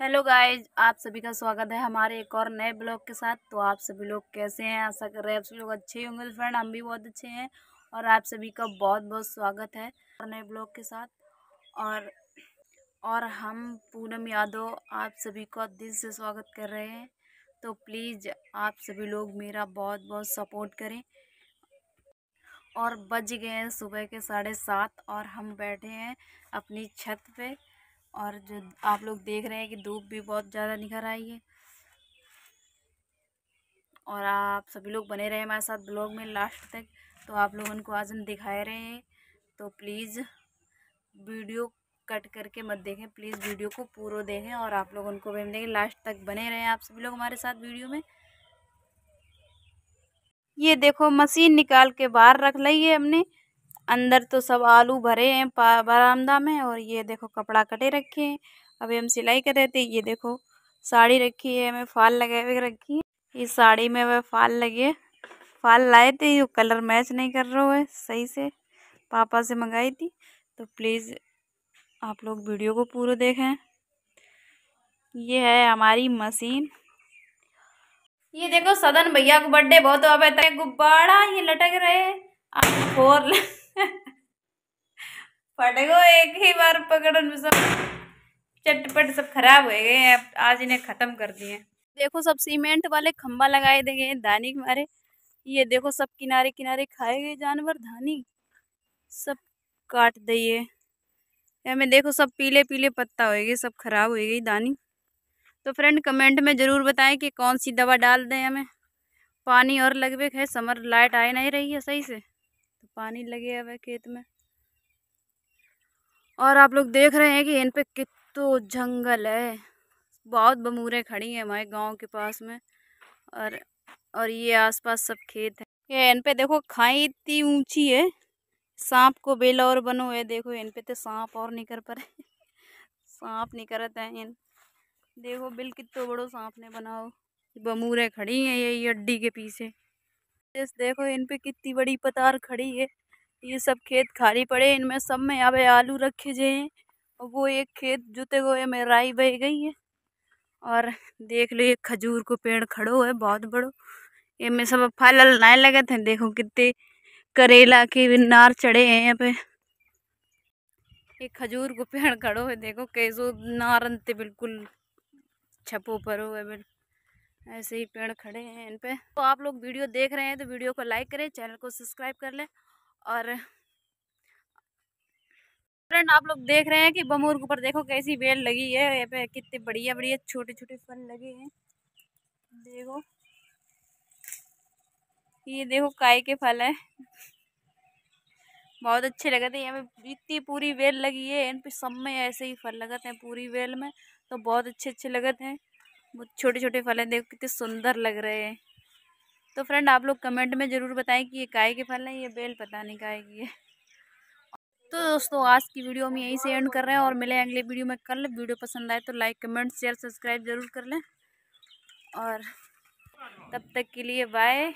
hello guys आप सभी का स्वागत है हमारे एक और नए ब्लॉग के साथ तो आप सभी लोग कैसे हैं ऐसा कर रहे हैं आप सभी लोग अच्छे ही होंगे फ्रेंड हम भी बहुत अच्छे हैं और आप सभी का बहुत बहुत स्वागत है नए ब्लॉग के साथ और और हम पूनम यादव आप सभी का दिल से स्वागत कर रहे हैं तो प्लीज़ आप सभी लोग मेरा बहुत बहुत सपोर्ट करें और बज गए हैं सुबह के साढ़े सात और हम बैठे हैं अपनी छत पे और जो आप लोग देख रहे हैं कि धूप भी बहुत ज़्यादा निखर आई है और आप सभी लोग बने रहे हमारे साथ ब्लॉग में लास्ट तक तो आप लोग उनको आज हम दिखाए रहे हैं तो प्लीज़ वीडियो कट करके मत देखें प्लीज़ वीडियो को पूरा देखें और आप लोग उनको भी हम देखें लास्ट तक बने रहें आप सभी लोग हमारे साथ वीडियो में ये देखो मशीन निकाल के बाहर रख ली है हमने अंदर तो सब आलू भरे हैं बरामदा में और ये देखो कपड़ा कटे रखे हैं अभी हम सिलाई कर रहे थे ये देखो साड़ी रखी है हमें फाल लगा हुए रखी है इस साड़ी में वह फाल लगे फाल लाए थे ये कलर मैच नहीं कर रहा है सही से पापा से मंगाई थी तो प्लीज़ आप लोग वीडियो को पूरा देखें ये है हमारी मशीन ये देखो सदन भैया को बर्थडे बहुत अब गुब्बारा ये लटक रहे हैं फोर फटको एक ही बार पकड़न में सब चटपट सब खराब हो गए हैं आज इन्हें ख़त्म कर दिए देखो सब सीमेंट वाले खम्बा लगाए देंगे धानी के मारे ये देखो सब किनारे किनारे खाए गए जानवर धानी सब काट दिए हमें देखो सब पीले पीले पत्ता हो गए सब खराब हो गई दानी तो फ्रेंड कमेंट में ज़रूर बताएं कि कौन सी दवा डाल दें हमें पानी और लगभग है समर लाइट आए नहीं रही है सही से पानी लगे हुआ खेत में और आप लोग देख रहे हैं कि इन पे कितो जंगल है बहुत बमूरें खड़ी हैं हमारे गांव के पास में और और ये आसपास सब खेत है ये इन पे देखो खाई इतनी ऊंची है सांप को बेला और बनो है देखो इन पे तो सांप और निकल पर है सांप निकलते है इन देखो बिल कितो बड़ो सांप ने बनाओ बमूरें खड़ी हैं ये अड्डी के पीछे इस देखो इन पे कितनी बड़ी पतार खड़ी है ये सब खेत खाली पड़े इनमें सब में यहाँ पे आलू रखे जे और वो एक खेत जुते हुए में राई बह गई है और देख लो ये खजूर को पेड़ खड़ो है बहुत बड़ो ये में सब फल ना लगे थे देखो कितने करेला के नार चढ़े हैं यहाँ पे ये खजूर को पेड़ खड़ो है देखो कैसो नारन ते बिल्कुल छपो परो है बिल्कुल ऐसे ही पेड़ खड़े हैं इन पे तो आप लोग वीडियो देख रहे हैं तो वीडियो को लाइक करें चैनल को सब्सक्राइब कर लें और फ्रेंड आप लोग देख रहे हैं कि बमूर के ऊपर देखो कैसी बेल लगी है यहाँ पे कितने बढ़िया बढ़िया छोटे छोटे फल लगे हैं देखो ये देखो काय के फल है बहुत अच्छे लगे थे यहाँ पे इतनी पूरी बेल लगी है इन पे सब में ऐसे ही फल लगते हैं पूरी बेल में तो बहुत अच्छे अच्छे लगते हैं वो छोटे छोटे फल हैं देखो कितने सुंदर लग रहे हैं तो फ्रेंड आप लोग कमेंट में ज़रूर बताएं कि ये काय के फल हैं ये बेल पता नहीं काय की है तो दोस्तों आज की वीडियो हम यहीं से एंड कर रहे हैं और मिले अगले वीडियो में कल वीडियो पसंद आए तो लाइक कमेंट शेयर सब्सक्राइब ज़रूर कर लें और तब तक के लिए बाय